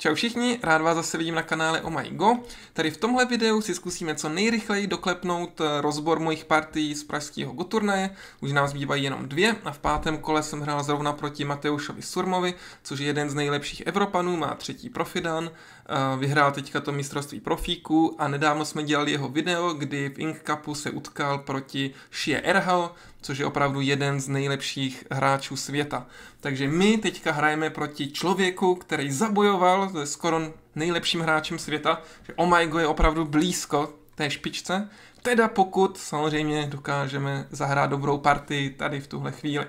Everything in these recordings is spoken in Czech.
Čau všichni, rád vás zase vidím na kanále Oh My Go. Tady v tomhle videu si zkusíme co nejrychleji doklepnout eh, rozbor mojich partí z pražského goturnaje. Už nám zbývají jenom dvě a v pátém kole jsem hrál zrovna proti Mateušovi Surmovi, což je jeden z nejlepších Evropanů, má třetí profidan, eh, vyhrál teďka to mistrovství profíků a nedávno jsme dělali jeho video, kdy v Ink Cupu se utkal proti Shie Erhal, což je opravdu jeden z nejlepších hráčů světa. Takže my teďka hrajeme proti člověku, který zabojoval s skoro nejlepším hráčem světa, že Omaigo je opravdu blízko té špičce, teda pokud samozřejmě dokážeme zahrát dobrou partii tady v tuhle chvíli.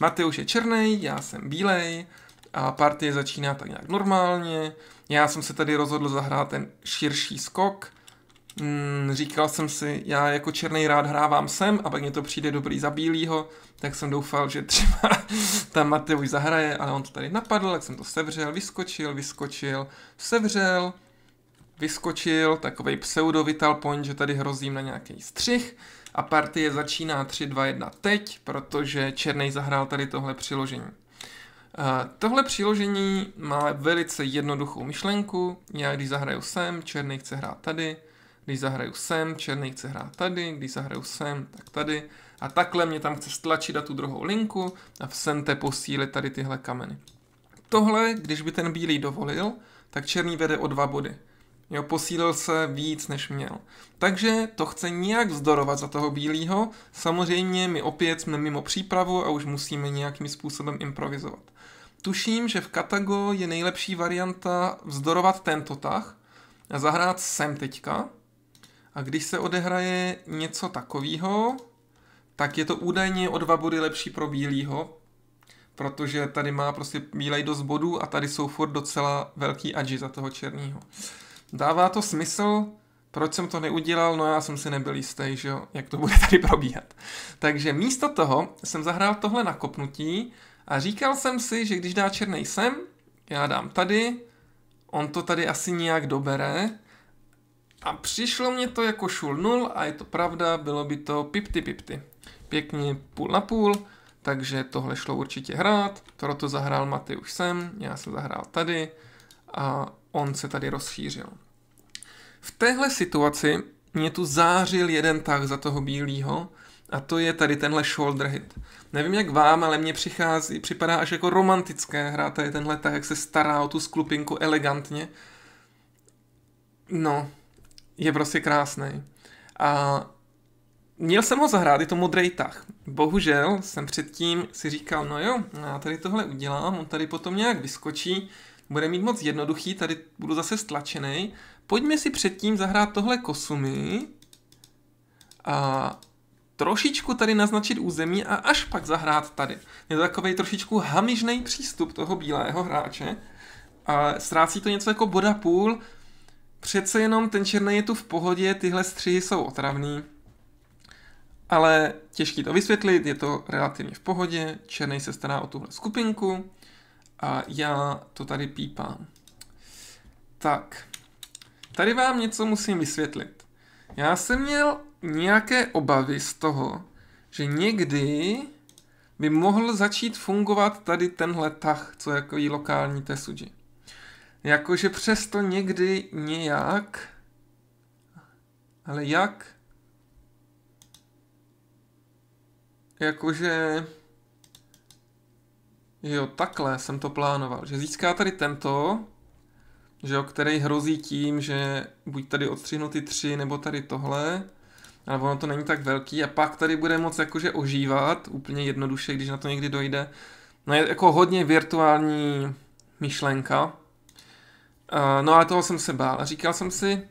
Mateus je černý, já jsem bílej a partie začíná tak nějak normálně. Já jsem se tady rozhodl zahrát ten širší skok, mm, říkal jsem si, já jako černý rád hrávám sem a pak mě to přijde dobrý za bílýho, tak jsem doufal, že třeba tam už zahraje, ale on to tady napadl, tak jsem to sevřel, vyskočil, vyskočil, sevřel, vyskočil, takový pseudo vital point, že tady hrozím na nějaký střih a partie začíná 3-2-1 teď, protože Černý zahrál tady tohle přiložení. Uh, tohle přiložení má velice jednoduchou myšlenku. Já když zahraju sem, černý chce hrát tady, když zahraju sem, černý chce hrát tady, když zahraju sem, tak tady. A takhle mě tam chce stlačit na tu druhou linku a v sente posílit tady tyhle kameny. Tohle, když by ten bílý dovolil, tak černý vede o dva body. Jo, posílil se víc, než měl. Takže to chce nějak vzdorovat za toho bílého. Samozřejmě my opět jsme mimo přípravu a už musíme nějakým způsobem improvizovat. Tuším, že v Katago je nejlepší varianta vzdorovat tento tah a zahrát sem teďka, a když se odehraje něco takového, tak je to údajně o dva body lepší pro bílýho, protože tady má prostě bílej dost bodů a tady jsou furt docela velký adži za toho černého. Dává to smysl, proč jsem to neudělal, no já jsem si nebyl jistý, že jo, jak to bude tady probíhat. Takže místo toho jsem zahrál tohle nakopnutí a říkal jsem si, že když dá černý sem, já dám tady, on to tady asi nějak dobere, a přišlo mě to jako šul nul, a je to pravda, bylo by to pipty pipty. Pěkně půl na půl, takže tohle šlo určitě hrát. Proto zahrál Maty už sem, já se zahrál tady a on se tady rozšířil. V téhle situaci mě tu zářil jeden tah za toho bílého, a to je tady tenhle shoulder hit. Nevím jak vám, ale mně přichází, připadá až jako romantické hrát tady tenhle tak, jak se stará o tu sklupinku elegantně. No, je prostě krásný. A měl jsem ho zahrát, je to modrý tah. Bohužel jsem předtím si říkal, no jo, já tady tohle udělám, on tady potom nějak vyskočí, bude mít moc jednoduchý, tady budu zase stlačený. Pojďme si předtím zahrát tohle kosumy a trošičku tady naznačit území a až pak zahrát tady. Je to takový trošičku hamižný přístup toho bílého hráče a ztrácí to něco jako boda půl, Přece jenom ten černý je tu v pohodě, tyhle střihy jsou otravný. Ale těžký to vysvětlit, je to relativně v pohodě, černý se stará o tuhle skupinku a já to tady pípám. Tak, tady vám něco musím vysvětlit. Já jsem měl nějaké obavy z toho, že někdy by mohl začít fungovat tady tenhle tah, co je jako i lokální Tesuji. Jakože přesto někdy nějak, ale jak? Jakože... Jo, takhle jsem to plánoval, že získá tady tento, že jo, který hrozí tím, že buď tady odstřihnu ty tři, nebo tady tohle, ale ono to není tak velký a pak tady bude moc jakože ožívat, úplně jednoduše, když na to někdy dojde. No je jako hodně virtuální myšlenka, Eh, no a toho jsem se bál a říkal jsem si,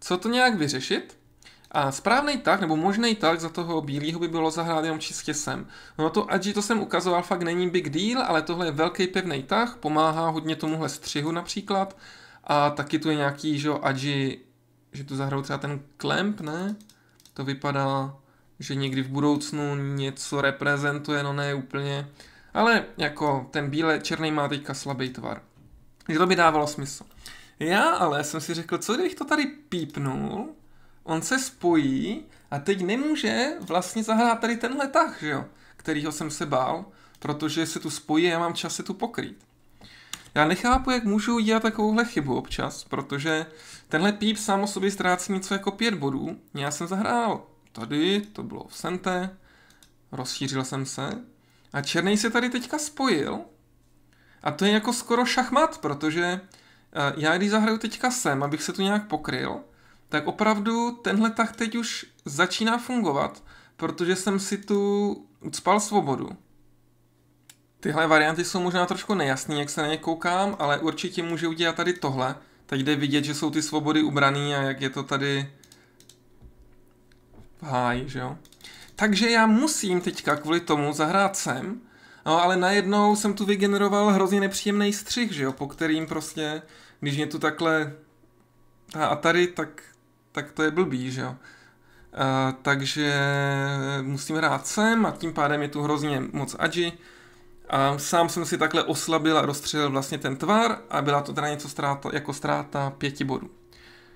co to nějak vyřešit? A správný tak, nebo možný tak za toho bílého by bylo zahrát jenom čistě sem. No to ať to jsem ukazoval fakt není big deal, ale tohle je velký pevný tah, pomáhá hodně tomuhle střihu například. A taky tu je nějaký, že jo, adži, že tu zahrou třeba ten klemp, ne? To vypadá, že někdy v budoucnu něco reprezentuje, no ne úplně. Ale jako ten bíle černý má teďka slabý tvar že to by dávalo smysl. Já ale jsem si řekl, co kdybych to tady pípnul, on se spojí a teď nemůže vlastně zahrát tady tenhle tah, že jo, kterýho jsem se bál, protože se tu spojí a já mám čas se tu pokrýt. Já nechápu, jak můžu dělat takovouhle chybu občas, protože tenhle píp sám o sobě ztrácí něco jako pět bodů. Já jsem zahrál tady, to bylo v Sente, rozšířil jsem se a černý se tady teďka spojil a to je jako skoro šachmat, protože eh, já když zahraju teďka sem, abych se tu nějak pokryl, tak opravdu tenhle tak teď už začíná fungovat, protože jsem si tu ucpal svobodu. Tyhle varianty jsou možná trošku nejasné, jak se na ně koukám, ale určitě může udělat tady tohle. Teď jde vidět, že jsou ty svobody ubraný a jak je to tady v háji, že jo. Takže já musím teďka kvůli tomu zahrát sem, No, ale najednou jsem tu vygeneroval hrozně nepříjemný střih, že jo, po kterým prostě, když mě tu takhle ta Atari, tak, tak to je blbý, že jo. Uh, takže musím hrát sem a tím pádem je tu hrozně moc adži. A sám jsem si takhle oslabil a rozstřelil vlastně ten tvar a byla to teda něco ztráta, jako ztráta pěti bodů.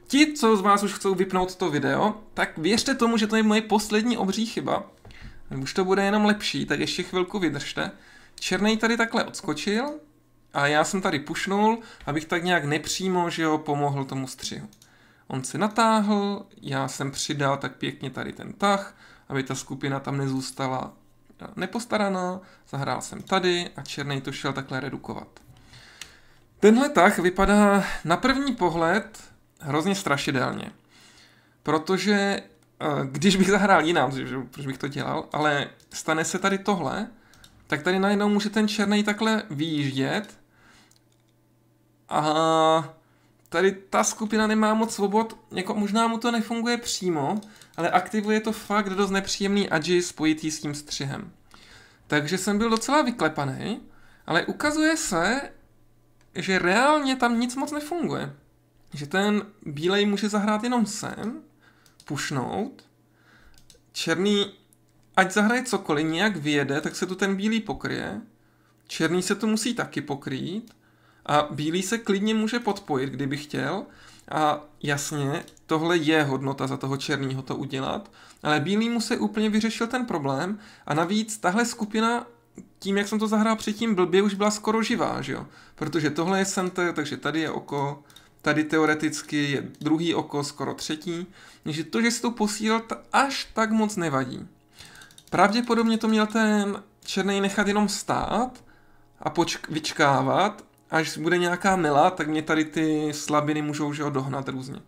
Ti, co z vás už chcou vypnout to video, tak věřte tomu, že to je moje poslední obří chyba, už to bude jenom lepší, tak ještě chvilku vydržte. Černý tady takhle odskočil a já jsem tady pušnul, abych tak nějak nepřímo, že jo, pomohl tomu střihu. On se natáhl, já jsem přidal tak pěkně tady ten tah, aby ta skupina tam nezůstala nepostaraná, zahrál jsem tady a černý to šel takhle redukovat. Tenhle tah vypadá na první pohled hrozně strašidelně, protože když bych zahrál jiná, proč bych to dělal, ale stane se tady tohle, tak tady najednou může ten černý takhle vyjíždět a tady ta skupina nemá moc svobod, jako možná mu to nefunguje přímo, ale aktivuje to fakt dost nepříjemný adži spojitý s tím střihem. Takže jsem byl docela vyklepaný, ale ukazuje se, že reálně tam nic moc nefunguje. Že ten bílej může zahrát jenom sem, pušnout. Černý, ať zahraje cokoliv, nějak vyjede, tak se tu ten bílý pokryje. Černý se to musí taky pokrýt. A bílý se klidně může podpojit, kdyby chtěl. A jasně, tohle je hodnota za toho černýho to udělat, ale bílý mu se úplně vyřešil ten problém a navíc tahle skupina tím, jak jsem to zahrál předtím blbě, už byla skoro živá, že jo? Protože tohle je center, takže tady je oko, tady teoreticky je druhý oko, skoro třetí, takže to, že se to to až tak moc nevadí. Pravděpodobně to měl ten černý nechat jenom stát a počk- vyčkávat, až bude nějaká mela, tak mě tady ty slabiny můžou že dohnat různě.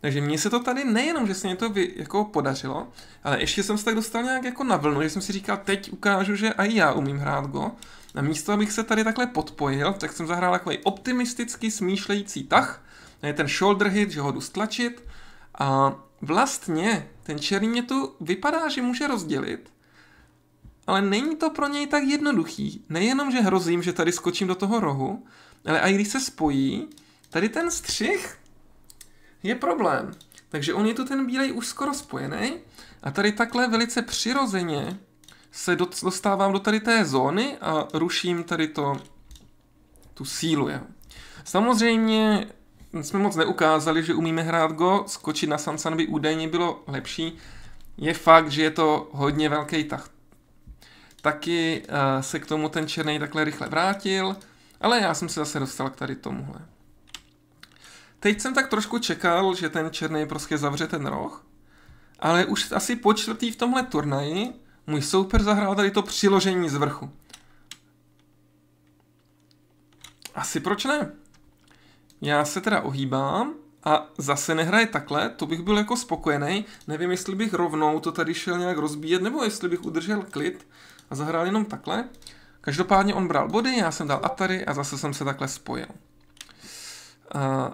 Takže mně se to tady nejenom, že se mě to vy, jako podařilo, ale ještě jsem se tak dostal nějak jako na vlnu, že jsem si říkal, teď ukážu, že i já umím hrát go. A místo, abych se tady takhle podpojil, tak jsem zahrál takový optimistický smýšlející tah, No je ten shoulder hit, že ho jdu stlačit a vlastně ten černý mě tu vypadá, že může rozdělit, ale není to pro něj tak jednoduchý. Nejenom, že hrozím, že tady skočím do toho rohu, ale i když se spojí, tady ten střih je problém. Takže on je tu ten bílej už skoro spojený a tady takhle velice přirozeně se dostávám do tady té zóny a ruším tady to, tu sílu. Jo. Samozřejmě jsme moc neukázali, že umíme hrát go, skočit na Sansan by údajně bylo lepší. Je fakt, že je to hodně velký tah. Taky uh, se k tomu ten černý takhle rychle vrátil, ale já jsem se zase dostal k tady tomuhle. Teď jsem tak trošku čekal, že ten černý prostě zavře ten roh, ale už asi po čtvrtý v tomhle turnaji můj soupeř zahrál tady to přiložení z vrchu. Asi proč ne? Já se teda ohýbám a zase nehraje takhle, to bych byl jako spokojený. Nevím, jestli bych rovnou to tady šel nějak rozbíjet, nebo jestli bych udržel klid a zahrál jenom takhle. Každopádně on bral body, já jsem dal Atari a zase jsem se takhle spojil.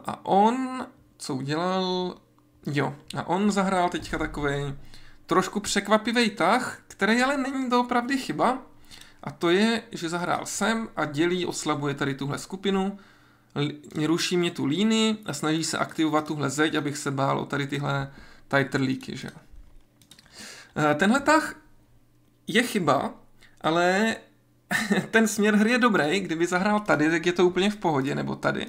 A, on, co udělal? Jo, a on zahrál teďka takový trošku překvapivý tah, který ale není doopravdy chyba. A to je, že zahrál sem a dělí, oslabuje tady tuhle skupinu ruší mě tu líny a snaží se aktivovat tuhle zeď, abych se bál o tady tyhle tighterlíky, že eh, Tenhle tah je chyba, ale ten směr hry je dobrý, kdyby zahrál tady, tak je to úplně v pohodě, nebo tady.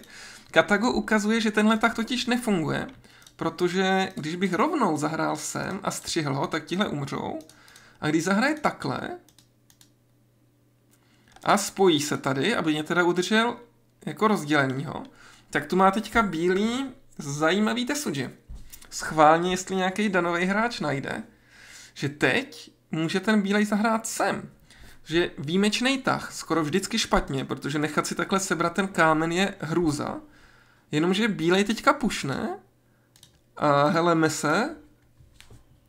Katago ukazuje, že tenhle tah totiž nefunguje, protože když bych rovnou zahrál sem a střihl ho, tak tihle umřou. A když zahraje takhle a spojí se tady, aby mě teda udržel jako rozdělenýho, tak tu má teďka bílý zajímavý Tesuji. Schválně, jestli nějaký danový hráč najde, že teď může ten bílej zahrát sem. Že výjimečný tah, skoro vždycky špatně, protože nechat si takhle sebrat ten kámen je hrůza. Jenomže bílej teďka pušne a hele mese,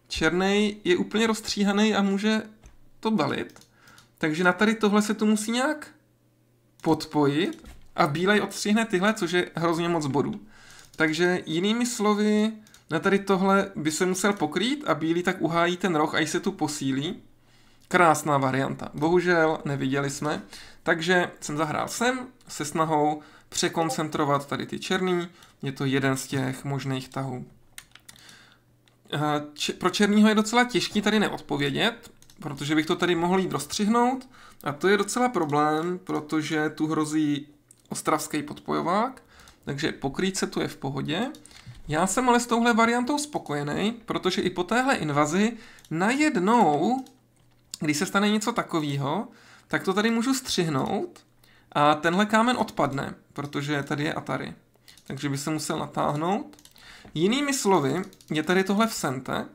černý je úplně rozstříhaný a může to balit. Takže na tady tohle se to musí nějak podpojit a bílej odstřihne tyhle, což je hrozně moc bodů. Takže jinými slovy, na tady tohle by se musel pokrýt a bílý tak uhájí ten roh, až se tu posílí. Krásná varianta. Bohužel neviděli jsme. Takže jsem zahrál sem se snahou překoncentrovat tady ty černý. Je to jeden z těch možných tahů. Eh, pro černýho je docela těžký tady neodpovědět, protože bych to tady mohl jít rozstřihnout. A to je docela problém, protože tu hrozí ostravský podpojovák, takže pokrýt se tu je v pohodě. Já jsem ale s touhle variantou spokojený, protože i po téhle invazi najednou, když se stane něco takového, tak to tady můžu střihnout a tenhle kámen odpadne, protože tady je Atari. Takže by se musel natáhnout. Jinými slovy, je tady tohle v sente,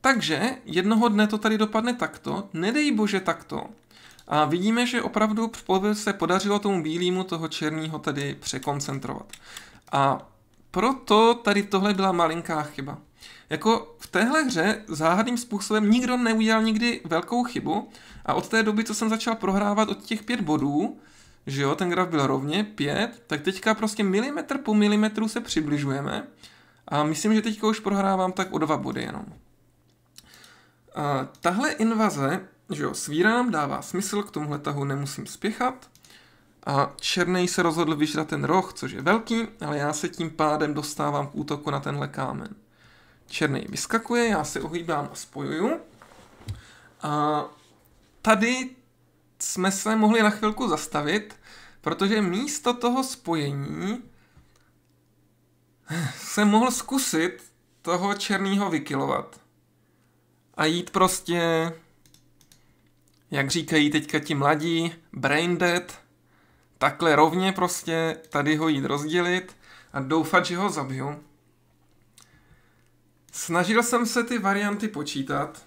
takže jednoho dne to tady dopadne takto, nedej bože takto, a vidíme, že opravdu se podařilo tomu bílému toho černého tady překoncentrovat. A proto tady tohle byla malinká chyba. Jako v téhle hře záhadným způsobem nikdo neudělal nikdy velkou chybu a od té doby, co jsem začal prohrávat od těch pět bodů, že jo, ten graf byl rovně pět, tak teďka prostě milimetr po milimetru se přibližujeme a myslím, že teďka už prohrávám tak o dva body jenom. A tahle invaze že jo, svírám, dává smysl, k tomuhle tahu nemusím spěchat. A černý se rozhodl vyžrat ten roh, což je velký, ale já se tím pádem dostávám k útoku na tenhle kámen. Černý vyskakuje, já se ohýbám a spojuju. A tady jsme se mohli na chvilku zastavit, protože místo toho spojení jsem mohl zkusit toho černého vykilovat. A jít prostě jak říkají teďka ti mladí, brain dead, takhle rovně prostě tady ho jít rozdělit a doufat, že ho zabiju. Snažil jsem se ty varianty počítat.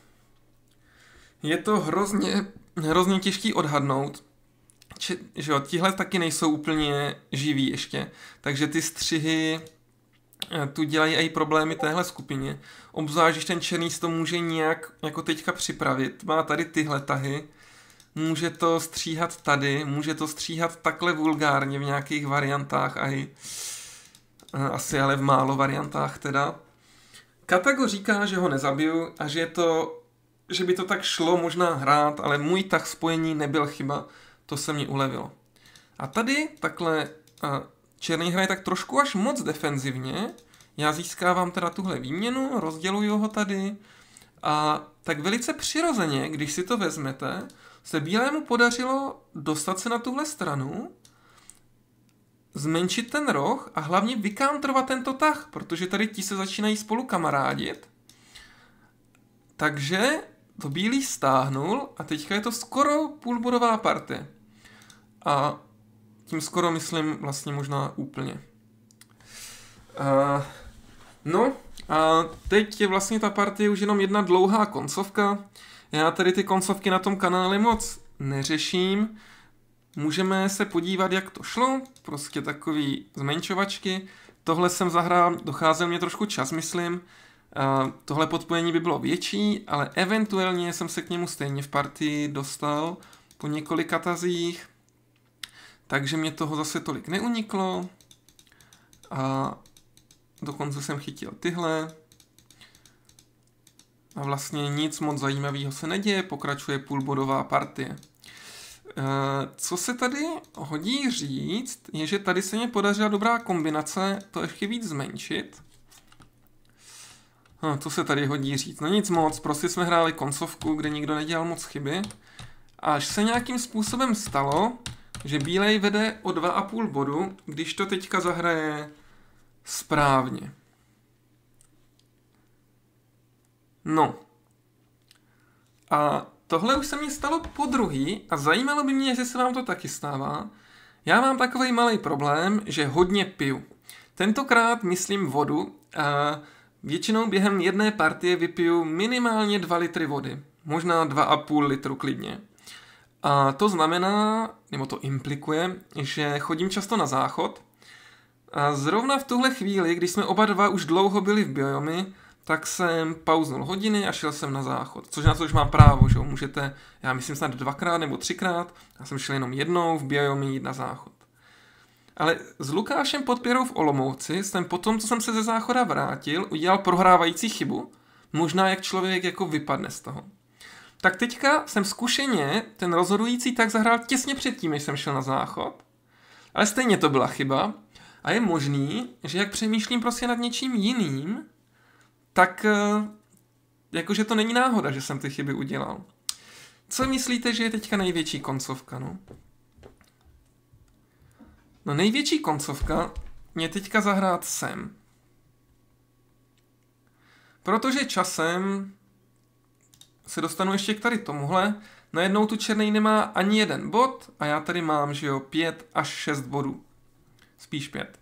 Je to hrozně, hrozně těžký odhadnout. Či, že jo, tihle taky nejsou úplně živí ještě, takže ty střihy eh, tu dělají i problémy téhle skupině. Obzvlášť, ten černý to může nějak jako teďka připravit. Má tady tyhle tahy, může to stříhat tady, může to stříhat takhle vulgárně v nějakých variantách a i eh, asi ale v málo variantách teda. Katago říká, že ho nezabiju a že je to, že by to tak šlo možná hrát, ale můj tak spojení nebyl chyba, to se mi ulevilo. A tady takhle Černý hraje tak trošku až moc defenzivně, já získávám teda tuhle výměnu, rozděluju ho tady a tak velice přirozeně, když si to vezmete, se Bílému podařilo dostat se na tuhle stranu, zmenšit ten roh a hlavně vykantrovat tento tah, protože tady ti se začínají spolu kamarádit. Takže to bílý stáhnul a teďka je to skoro půlbodová partie. A tím skoro myslím vlastně možná úplně. Uh, no a teď je vlastně ta partie už jenom jedna dlouhá koncovka, já tady ty koncovky na tom kanále moc neřeším. Můžeme se podívat, jak to šlo, prostě takový zmenšovačky. Tohle jsem zahrál, docházel mě trošku čas, myslím. Uh, tohle podpojení by bylo větší, ale eventuálně jsem se k němu stejně v partii dostal po několika tazích, takže mě toho zase tolik neuniklo. A dokonce jsem chytil tyhle. A vlastně nic moc zajímavého se neděje, pokračuje půlbodová partie. Eh, co se tady hodí říct, je, že tady se mě podařila dobrá kombinace to ještě víc zmenšit. No, co se tady hodí říct? No nic moc, prostě jsme hráli koncovku, kde nikdo nedělal moc chyby. Až se nějakým způsobem stalo, že bílej vede o 2,5 bodu, když to teďka zahraje správně. No. A tohle už se mi stalo po druhý a zajímalo by mě, jestli se vám to taky stává. Já mám takový malý problém, že hodně piju. Tentokrát myslím vodu a většinou během jedné partie vypiju minimálně 2 litry vody. Možná 2,5 litru klidně. A to znamená, nebo to implikuje, že chodím často na záchod. A zrovna v tuhle chvíli, když jsme oba dva už dlouho byli v biomy, tak jsem pauznul hodiny a šel jsem na záchod, což na to už mám právo, že jo, můžete, já myslím snad dvakrát nebo třikrát, já jsem šel jenom jednou v Biomí jít na záchod. Ale s Lukášem Podpěrou v Olomouci jsem potom, co jsem se ze záchoda vrátil, udělal prohrávající chybu, možná jak člověk jako vypadne z toho. Tak teďka jsem zkušeně ten rozhodující tak zahrál těsně předtím, než jsem šel na záchod, ale stejně to byla chyba a je možný, že jak přemýšlím prostě nad něčím jiným, tak eh, jakože to není náhoda, že jsem ty chyby udělal. Co myslíte, že je teďka největší koncovka, no? No největší koncovka mě teďka zahrát sem. Protože časem se dostanu ještě k tady tomuhle, najednou tu černý nemá ani jeden bod a já tady mám, že jo, pět až šest bodů. Spíš pět.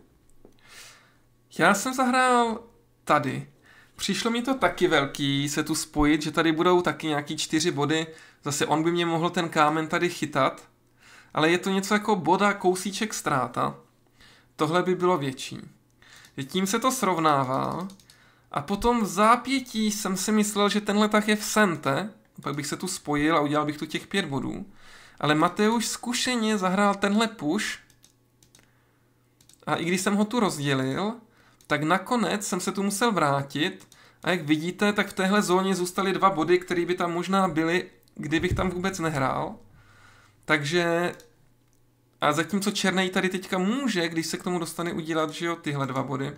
Já jsem zahrál tady. Přišlo mi to taky velký se tu spojit, že tady budou taky nějaký čtyři body. Zase on by mě mohl ten kámen tady chytat. Ale je to něco jako boda kousíček ztráta. Tohle by bylo větší. tím se to srovnává. A potom v zápětí jsem si myslel, že tenhle tak je v Sente. Pak bych se tu spojil a udělal bych tu těch pět bodů. Ale Mateuš zkušeně zahrál tenhle push. A i když jsem ho tu rozdělil, tak nakonec jsem se tu musel vrátit a jak vidíte, tak v téhle zóně zůstaly dva body, které by tam možná byly, kdybych tam vůbec nehrál. Takže... A zatímco černý tady teďka může, když se k tomu dostane, udělat, že jo, tyhle dva body.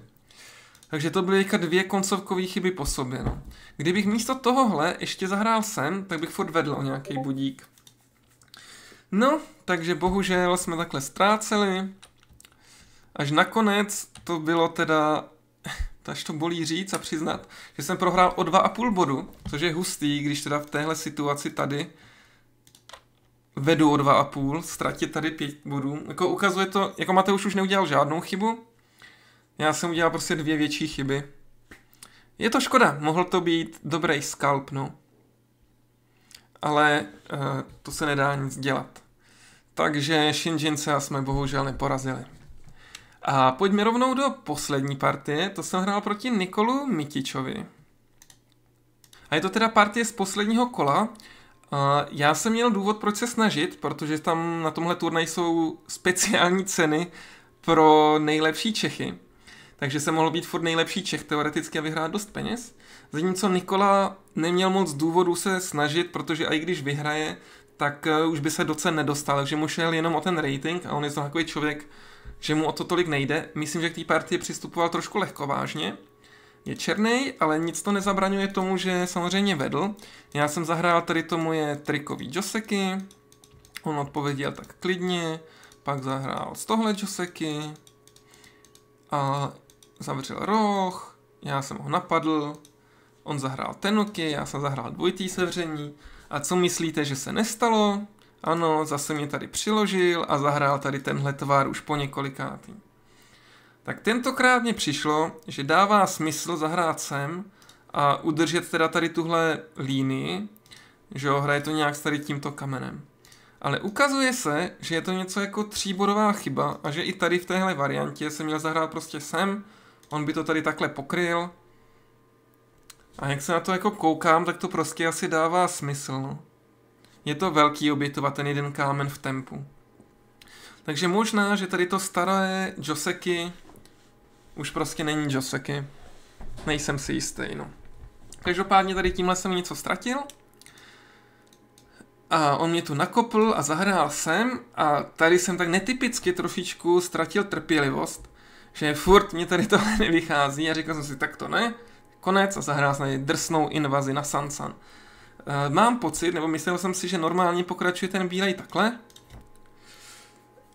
Takže to byly teďka dvě koncovkové chyby po sobě, no. Kdybych místo tohohle ještě zahrál sem, tak bych furt vedl nějaký budík. No, takže bohužel jsme takhle ztráceli. Až nakonec to bylo teda až to bolí říct a přiznat, že jsem prohrál o 2,5 bodu, což je hustý, když teda v téhle situaci tady vedu o 2,5, ztratit tady 5 bodů. Jako ukazuje to, jako Mateuš už neudělal žádnou chybu, já jsem udělal prostě dvě větší chyby. Je to škoda, mohl to být dobrý skalp, no. Ale uh, to se nedá nic dělat. Takže Shinjin se jsme bohužel neporazili. A pojďme rovnou do poslední partie, to jsem hrál proti Nikolu Mitičovi. A je to teda partie z posledního kola. Já jsem měl důvod, proč se snažit, protože tam na tomhle turnaji jsou speciální ceny pro nejlepší Čechy. Takže jsem mohl být furt nejlepší Čech teoreticky a vyhrát dost peněz. Zatímco Nikola neměl moc důvodů se snažit, protože i když vyhraje, tak eh, už by se do cen nedostal, takže mu šel jenom o ten rating a on je takový člověk, že mu o to tolik nejde. Myslím, že k té partii přistupoval trošku lehkovážně. Je černý, ale nic to nezabraňuje tomu, že samozřejmě vedl. Já jsem zahrál tady to moje trikový Joseky, on odpověděl tak klidně, pak zahrál z tohle Joseky a zavřel roh, já jsem ho napadl, on zahrál tenuky, já jsem zahrál dvojitý sevření. A co myslíte, že se nestalo? Ano, zase mě tady přiložil a zahrál tady tenhle tvar už po několikátý. Tak tentokrát mě přišlo, že dává smysl zahrát sem a udržet teda tady tuhle línii, že jo, hraje to nějak s tady tímto kamenem. Ale ukazuje se, že je to něco jako tříbodová chyba a že i tady v téhle variantě se měl zahrát prostě sem, on by to tady takhle pokryl. A jak se na to jako koukám, tak to prostě asi dává smysl, no je to velký obětovat ten jeden kámen v tempu. Takže možná, že tady to staré Joseky už prostě není Joseky. Nejsem si jistý, no. Každopádně tady tímhle jsem něco ztratil. A on mě tu nakopl a zahrál sem. a tady jsem tak netypicky trošičku ztratil trpělivost, že furt mě tady tohle nevychází a říkal jsem si, tak to ne, konec a zahrál jsem drsnou invazi na Sansan. Uh, mám pocit, nebo myslel jsem si, že normálně pokračuje ten bílej takhle,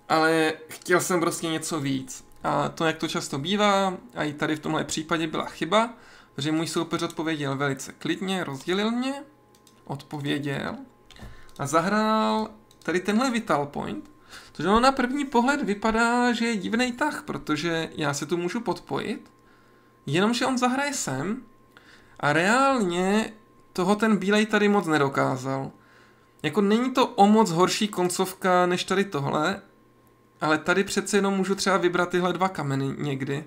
ale chtěl jsem prostě něco víc. A to, jak to často bývá, a i tady v tomhle případě byla chyba, že můj soupeř odpověděl velice klidně, rozdělil mě, odpověděl a zahrál tady tenhle Vital Point, Tože ono na první pohled vypadá, že je divný tah, protože já se tu můžu podpojit, jenomže on zahraje sem a reálně toho ten bílej tady moc nedokázal. Jako není to o moc horší koncovka než tady tohle, ale tady přece jenom můžu třeba vybrat tyhle dva kameny někdy.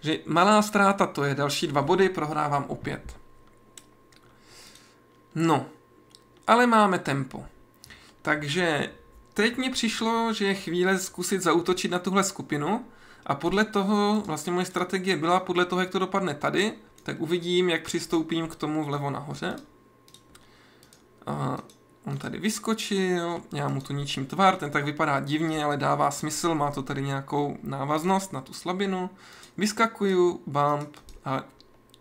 Že malá ztráta to je, další dva body prohrávám opět. No, ale máme tempo. Takže teď mi přišlo, že je chvíle zkusit zautočit na tuhle skupinu a podle toho, vlastně moje strategie byla podle toho, jak to dopadne tady, tak uvidím, jak přistoupím k tomu vlevo nahoře. A on tady vyskočil, já mu tu ničím tvar, ten tak vypadá divně, ale dává smysl, má to tady nějakou návaznost na tu slabinu. Vyskakuju, bump a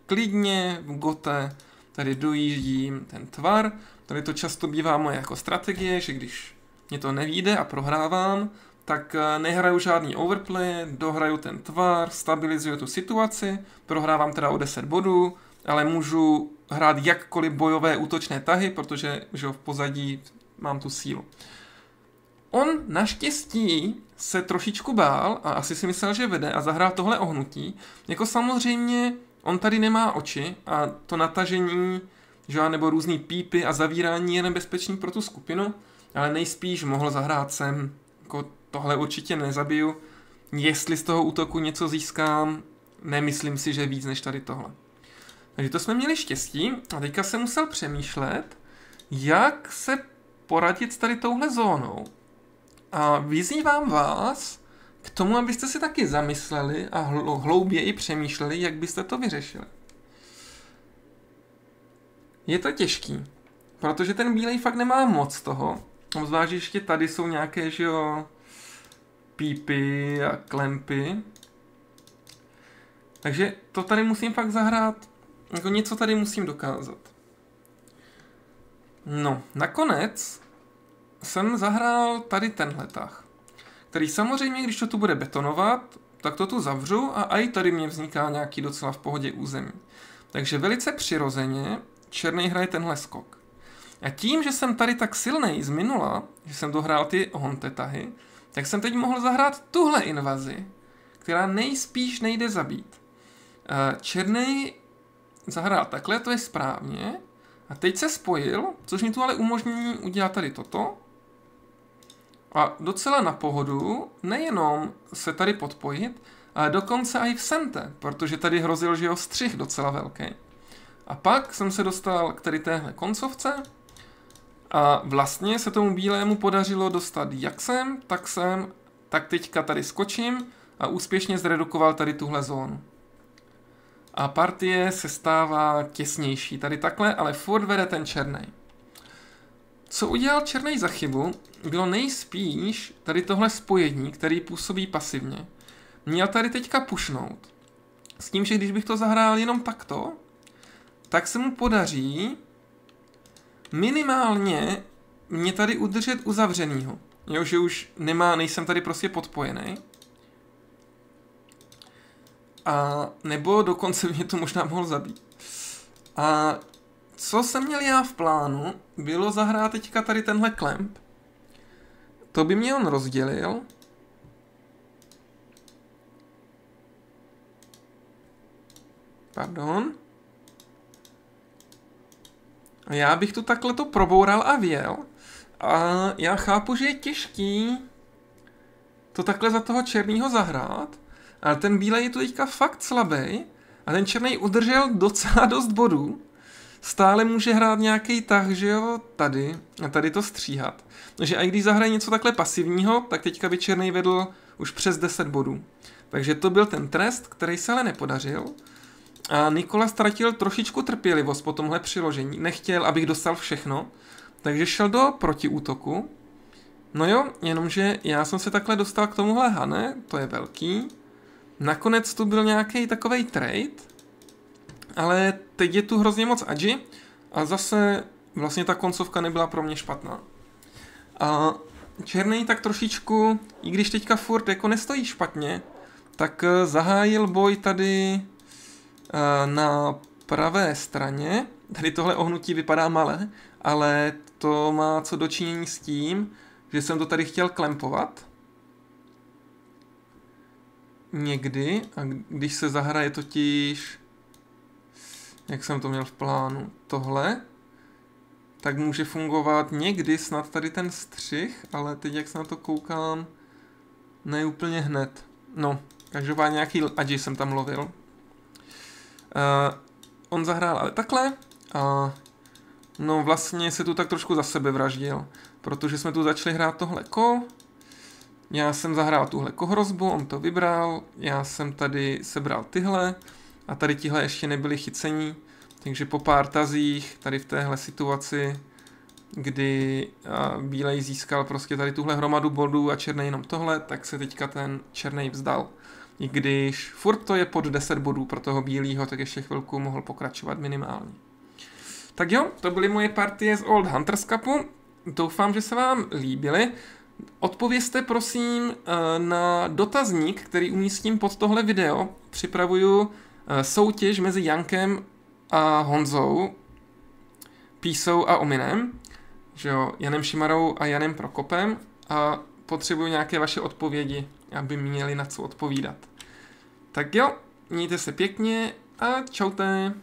klidně v gote tady dojíždím ten tvar. Tady to často bývá moje jako strategie, že když mě to nevíde a prohrávám, tak eh, nehraju žádný overplay, dohraju ten tvar, stabilizuju tu situaci, prohrávám teda o 10 bodů, ale můžu hrát jakkoliv bojové útočné tahy, protože že v pozadí mám tu sílu. On naštěstí se trošičku bál a asi si myslel, že vede a zahrál tohle ohnutí. Jako samozřejmě on tady nemá oči a to natažení že, nebo různý pípy a zavírání je nebezpečný pro tu skupinu, ale nejspíš mohl zahrát sem jako tohle určitě nezabiju. Jestli z toho útoku něco získám, nemyslím si, že víc než tady tohle. Takže to jsme měli štěstí a teďka jsem musel přemýšlet, jak se poradit s tady touhle zónou. A vyzývám vás k tomu, abyste si taky zamysleli a hlouběji přemýšleli, jak byste to vyřešili. Je to těžký, protože ten bílej fakt nemá moc toho. Obzvlášť ještě tady jsou nějaké, že jo, pípy a klempy. Takže to tady musím fakt zahrát, jako něco tady musím dokázat. No, nakonec jsem zahrál tady tenhle tah, který samozřejmě, když to tu bude betonovat, tak to tu zavřu a i tady mě vzniká nějaký docela v pohodě území. Takže velice přirozeně černý hraje tenhle skok. A tím, že jsem tady tak silnej z minula, že jsem dohrál ty honte tahy, tak jsem teď mohl zahrát tuhle invazi, která nejspíš nejde zabít. Eh, Černý zahrál takhle, to je správně. A teď se spojil, což mi tu ale umožní udělat tady toto. A docela na pohodu, nejenom se tady podpojit, ale dokonce i v sente, protože tady hrozil, že jo, střih docela velký. A pak jsem se dostal k tady téhle koncovce, a vlastně se tomu bílému podařilo dostat jak sem, tak sem, tak teďka tady skočím a úspěšně zredukoval tady tuhle zónu. A partie se stává těsnější tady takhle, ale furt vede ten černý. Co udělal černý za chybu, bylo nejspíš tady tohle spojení, který působí pasivně. Měl tady teďka pušnout. S tím, že když bych to zahrál jenom takto, tak se mu podaří minimálně mě tady udržet uzavřenýho. Jo, že už nemá, nejsem tady prostě podpojený. A nebo dokonce mě to možná mohl zabít. A co jsem měl já v plánu, bylo zahrát teďka tady tenhle klemp. To by mě on rozdělil. Pardon. Já bych tu takhle to proboural a věl. A já chápu, že je těžký to takhle za toho černého zahrát, ale ten bílej je tu teďka fakt slabý a ten černý udržel docela dost bodů. Stále může hrát nějaký tah, že jo, tady a tady to stříhat. Takže i když zahraje něco takhle pasivního, tak teďka by černý vedl už přes 10 bodů. Takže to byl ten trest, který se ale nepodařil. A Nikola ztratil trošičku trpělivost po tomhle přiložení. Nechtěl, abych dostal všechno, takže šel do protiútoku. No jo, jenomže já jsem se takhle dostal k tomuhle Hane, to je velký. Nakonec tu byl nějaký takový trade, ale teď je tu hrozně moc Aji a zase vlastně ta koncovka nebyla pro mě špatná. A Černý tak trošičku, i když teďka furt jako nestojí špatně, tak eh, zahájil boj tady na pravé straně, tady tohle ohnutí vypadá malé, ale to má co dočinění s tím, že jsem to tady chtěl klempovat. Někdy, a když se zahraje totiž, jak jsem to měl v plánu, tohle, tak může fungovat někdy snad tady ten střih, ale teď jak se na to koukám, ne úplně hned. No, každopádně nějaký adži jsem tam lovil. Uh, on zahrál ale takhle a no vlastně se tu tak trošku za sebe vraždil, protože jsme tu začali hrát tohle ko, já jsem zahrál tuhle kohrozbu, on to vybral, já jsem tady sebral tyhle a tady tihle ještě nebyli chycení, takže po pár tazích tady v téhle situaci, kdy eh, bílej získal prostě tady tuhle hromadu bodů a černý jenom tohle, tak se teďka ten černý vzdal. I když furt to je pod 10 bodů pro toho bílého, tak ještě chvilku mohl pokračovat minimálně. Tak jo, to byly moje partie z Old Hunters Cupu. Doufám, že se vám líbily. Odpovězte prosím eh, na dotazník, který umístím pod tohle video. Připravuju eh, soutěž mezi Jankem a Honzou, Písou a Ominem, že jo, Janem Šimarou a Janem Prokopem a potřebuju nějaké vaše odpovědi, aby měli na co odpovídat. Tak jo, mějte se pěkně a čaute.